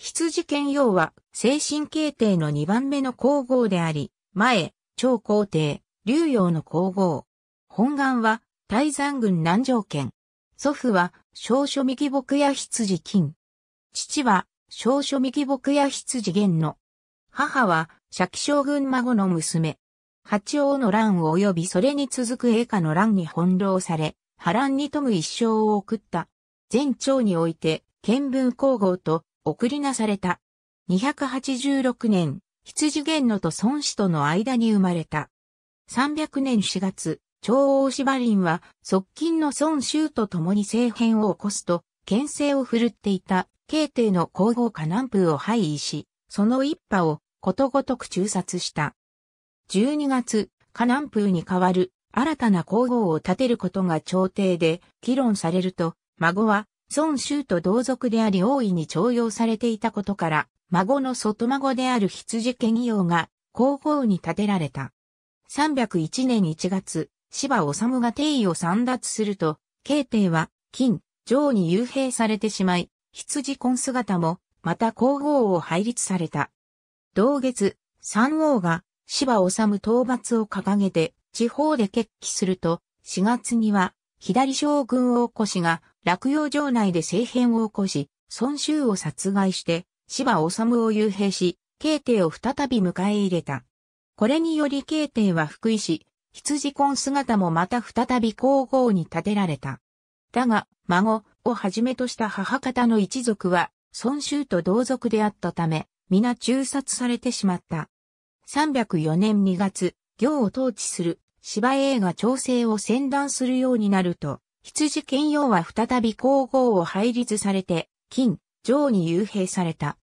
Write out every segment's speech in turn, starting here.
羊犬用は、精神形帝の2番目の皇后であり、前、長皇帝、竜陽の皇后。本願は、大山郡南条県。祖父は、少書右牧や羊金。父は、少書右牧や羊玄の。母は、釈将軍孫の娘。八王の乱及びそれに続く栄華の乱に翻弄され、波乱に富む一生を送った。前朝において、見聞皇后と送りなされた。286年、羊玄野と孫子との間に生まれた。300年4月、長王芝林は、側近の孫周と共に政変を起こすと、牽制を振るっていた、慶帝の皇后河南風を廃位し、その一派をことごとく中殺した。12月、河南風に代わる新たな皇后を立てることが朝廷で議論されると、孫は孫州と同族であり大いに徴用されていたことから、孫の外孫である羊家義王が皇后に建てられた。301年1月、芝治が帝位を散奪すると、慶帝は金、上に幽閉されてしまい、羊婚姿も、また皇后を配立された。同月、三王が芝治討伐を掲げて、地方で決起すると、4月には、左将軍王越が落葉城内で政変を起こし、孫周を殺害して、芝治を幽閉し、慶帝を再び迎え入れた。これにより慶帝は福井市、羊婚姿もまた再び皇后に立てられた。だが、孫をはじめとした母方の一族は、孫州と同族であったため、皆中殺されてしまった。304年2月、行を統治する芝英が調整を宣断するようになると、羊兼用は再び皇后を配立されて、金、上に幽閉された。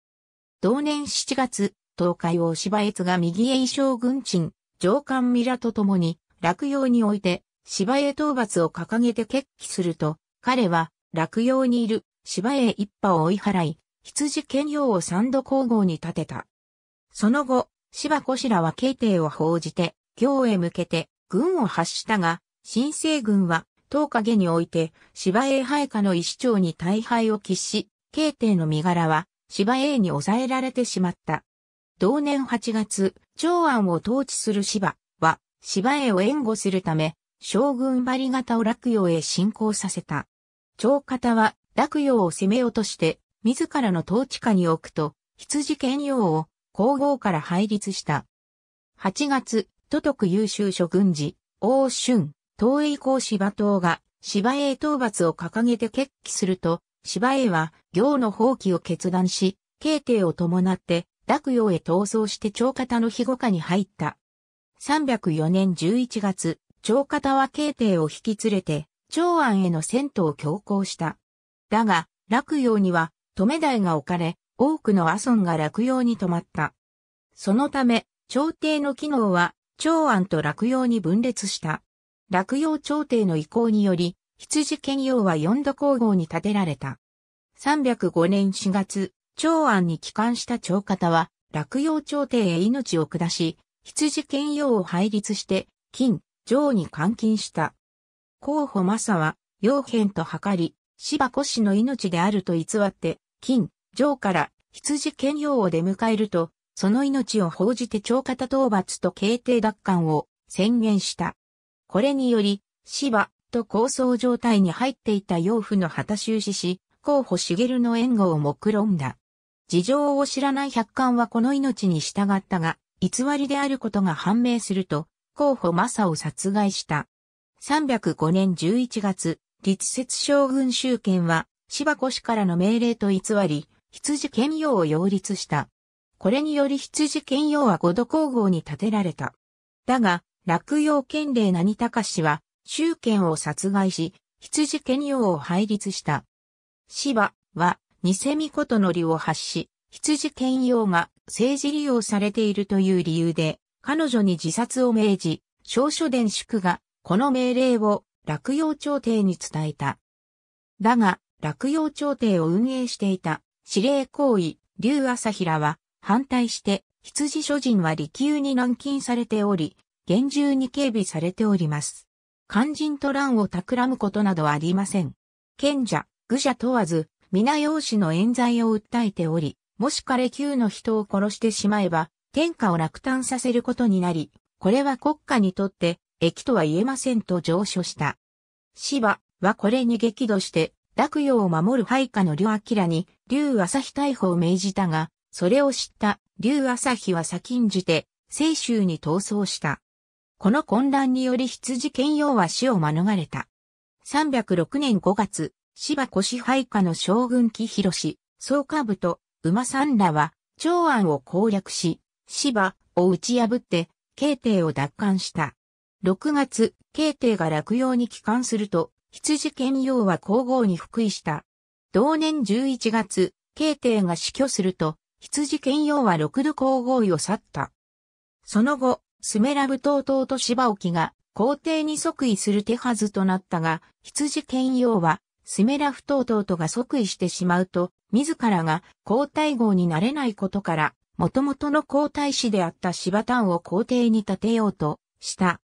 同年7月、東海を芝越が右へ将軍鎮、上官ミラと共に、落葉において、芝越討伐を掲げて決起すると、彼は、落葉にいる、芝越一派を追い払い、羊兼用を三度皇后に立てた。その後、芝越らは慶帝を報じて、京へ向けて、軍を発したが、新政軍は、東影において、芝栄配下の石長に大敗を喫し、慶帝の身柄は、芝栄に抑えられてしまった。同年8月、長安を統治する芝は、芝栄を援護するため、将軍張方を落葉へ進行させた。長方は、落葉を攻め落として、自らの統治下に置くと、羊兼用を皇后から配立した。8月、都督優秀諸軍事、王春、東栄公芝党が芝栄討伐を掲げて決起すると、芝栄は行の放棄を決断し、慶帝を伴って洛陽へ逃走して長方の庇護下に入った。304年11月、長方は慶帝を引き連れて、長安への戦闘を強行した。だが、洛陽には、留台が置かれ、多くの阿孫が洛陽に止まった。そのため、朝廷の機能は、長安と洛陽に分裂した。落葉朝廷の意向により、羊兼用は四度皇后に建てられた。305年4月、長安に帰還した長方は、落葉朝廷へ命を下し、羊兼用を配立して、金、上に監禁した。候補正は、陽変と図り、芝古氏の命であると偽って、金、上から羊兼用を出迎えると、その命を報じて長方討伐と慶帝奪還を宣言した。これにより、芝と構想状態に入っていた養父の旗収支し、候補茂の援護を目論んだ。事情を知らない百官はこの命に従ったが、偽りであることが判明すると、候補正を殺害した。305年11月、立説将軍集権は、芝子氏からの命令と偽り、羊兼用を擁立した。これにより羊兼用は五度皇后に立てられた。だが、落葉県令何高氏は、周県を殺害し、羊県用を廃立した。芝は、偽御事の利を発し、羊県用が政治利用されているという理由で、彼女に自殺を命じ、少書伝宿が、この命令を落葉朝廷に伝えた。だが、落葉朝廷を運営していた司令行為、劉朝平は反対して、羊諸人は利休に軟禁されており、厳重に警備されております。肝心と乱を企むことなどありません。賢者、愚者問わず、皆容姿の冤罪を訴えており、もし彼級の人を殺してしまえば、天下を落胆させることになり、これは国家にとって、益とは言えませんと上書した。芝はこれに激怒して、洛陽を守る配下の両明に、劉朝日逮捕を命じたが、それを知った劉朝日は先んじて、清州に逃走した。この混乱により羊兼用は死を免れた。306年5月、芝越支配下の将軍木広総下部と馬さんらは、長安を攻略し、芝を打ち破って、慶帝を奪還した。6月、慶帝が落葉に帰還すると、羊兼用は皇后に復位した。同年11月、慶帝が死去すると、羊兼用は六度皇后を去った。その後、スメラブ島島と芝沖が皇帝に即位する手はずとなったが、羊兼用は、スメラフト島とが即位してしまうと、自らが皇太后になれないことから、元々の皇太子であった芝丹を皇帝に立てようとした。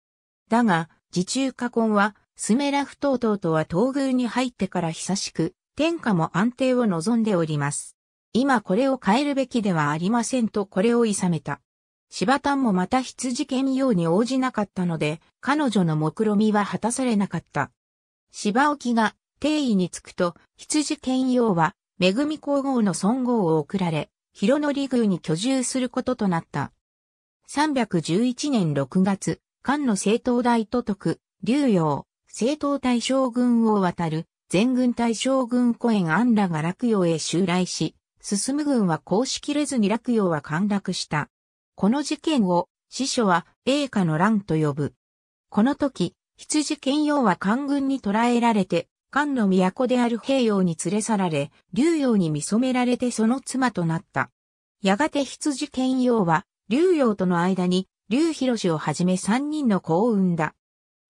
だが、自中過婚は、スメラフト島とは東宮に入ってから久しく、天下も安定を望んでおります。今これを変えるべきではありませんとこれを諌めた。柴田もまた羊兼用に応じなかったので、彼女の目論みは果たされなかった。柴沖が定位につくと、羊兼用は、恵み皇后の尊号を贈られ、広則宮に居住することとなった。311年6月、漢の政党大都督、竜陽、政党大将軍を渡る、全軍大将軍古園安らが落葉へ襲来し、進む軍は公式しきれずに落葉は陥落した。この事件を、司書は、栄華の乱と呼ぶ。この時、羊剣用は官軍に捕らえられて、官の都である平洋に連れ去られ、竜陽に見染められてその妻となった。やがて羊剣用は、竜陽との間に、竜広をはじめ三人の子を産んだ。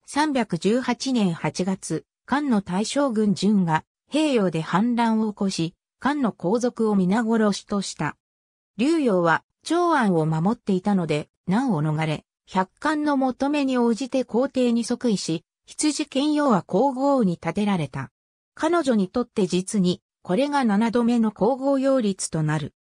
318年8月、官の大将軍淳が、平洋で反乱を起こし、官の皇族を皆殺しとした。竜陽は、長安を守っていたので、難を逃れ、百官の求めに応じて皇帝に即位し、羊兼用は皇后に立てられた。彼女にとって実に、これが七度目の皇后擁立となる。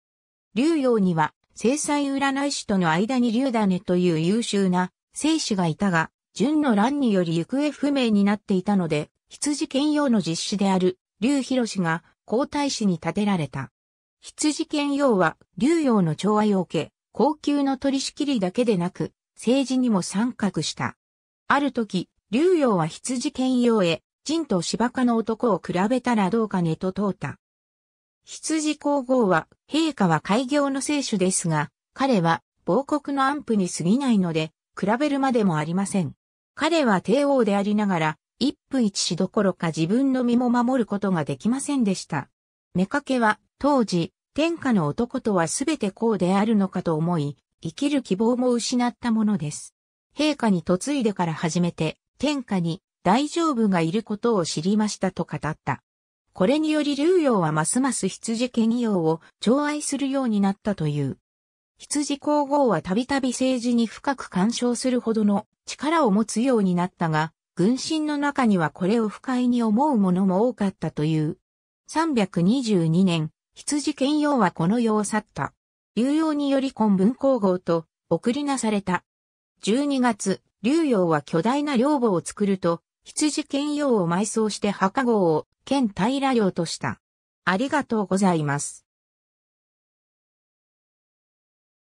竜陽には、制裁占い師との間に竜種という優秀な生死がいたが、純の乱により行方不明になっていたので、羊兼用の実施である、竜氏が皇太子に立てられた。羊剣用は、竜用の寵愛を受け、高級の取り仕切りだけでなく、政治にも参画した。ある時、竜用は羊剣用へ、人と芝家の男を比べたらどうかねと問うた。羊皇后は、陛下は開業の聖主ですが、彼は、亡国の安婦に過ぎないので、比べるまでもありません。彼は帝王でありながら、一夫一子どころか自分の身も守ることができませんでした。目けは当時、天下の男とはすべてこうであるのかと思い、生きる希望も失ったものです。陛下に嫁いでから始めて、天下に大丈夫がいることを知りましたと語った。これにより竜陽はますます羊兼用を寵愛するようになったという。羊皇后はたびたび政治に深く干渉するほどの力を持つようになったが、軍心の中にはこれを不快に思う者も多かったという。322年、羊兼用はこの世を去った。流用により根文皇后と送りなされた。12月、流用は巨大な寮母を作ると、羊兼用を埋葬して墓号を県平良とした。ありがとうございます。